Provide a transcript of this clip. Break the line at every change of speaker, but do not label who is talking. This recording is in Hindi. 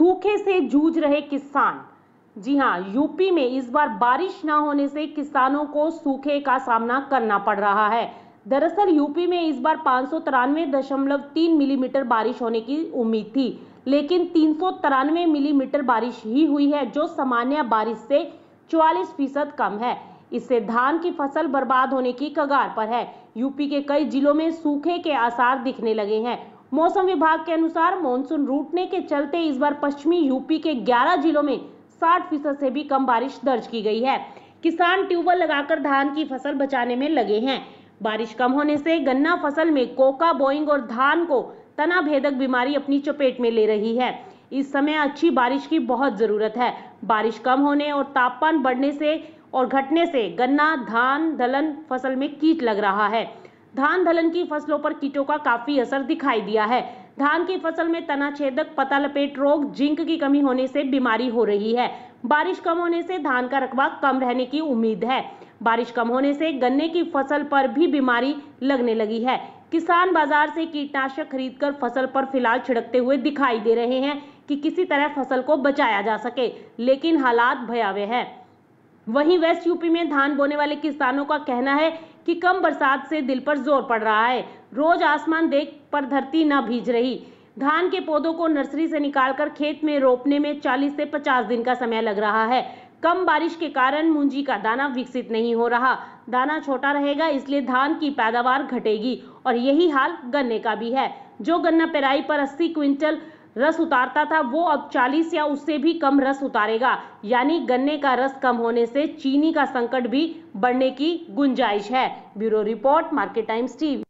सूखे से जूझ रहे किसान जी हाँ यूपी में इस बार बारिश ना होने से किसानों को सूखे का सामना करना पड़ रहा है दरअसल यूपी में इस बार पाँच मिलीमीटर बारिश होने की उम्मीद थी लेकिन तीन मिलीमीटर बारिश ही हुई है जो सामान्य बारिश से 44 फीसद कम है इससे धान की फसल बर्बाद होने की कगार पर है यूपी के कई जिलों में सूखे के आसार दिखने लगे हैं मौसम विभाग के अनुसार मानसून रूटने के चलते इस बार पश्चिमी यूपी के 11 जिलों में 60 फीसद से भी कम बारिश दर्ज की गई है किसान ट्यूबवेल लगाकर धान की फसल बचाने में लगे हैं बारिश कम होने से गन्ना फसल में कोका बोइंग और धान को तना भेदक बीमारी अपनी चपेट में ले रही है इस समय अच्छी बारिश की बहुत ज़रूरत है बारिश कम होने और तापमान बढ़ने से और घटने से गन्ना धान दलहन फसल में कीट लग रहा है धान धलन की फसलों पर कीटों का काफी असर दिखाई दिया है धान की फसल में तना छेदक पता लपेट रोग जिंक की कमी होने से बीमारी हो रही है बारिश कम होने से धान का रकबा कम रहने की उम्मीद है बारिश कम होने से गन्ने की फसल पर भी बीमारी लगने लगी है किसान बाजार से कीटनाशक खरीदकर फसल पर फिलहाल छिड़कते हुए दिखाई दे रहे हैं कि किसी तरह फसल को बचाया जा सके लेकिन हालात भयावह है वहीं वेस्ट यूपी में धान बोने वाले किसानों का कहना है कि कम बरसात से दिल पर जोर पड़ रहा है रोज आसमान देख पर धरती न भीज रही धान के पौधों को नर्सरी से निकालकर खेत में रोपने में 40 से 50 दिन का समय लग रहा है कम बारिश के कारण मुंजी का दाना विकसित नहीं हो रहा दाना छोटा रहेगा इसलिए धान की पैदावार घटेगी और यही हाल गन्ने का भी है जो गन्ना पेराई पर 80 क्विंटल रस उतारता था वो अब 40 या उससे भी कम रस उतारेगा यानी गन्ने का रस कम होने से चीनी का संकट भी बढ़ने की गुंजाइश है bureau report market times TV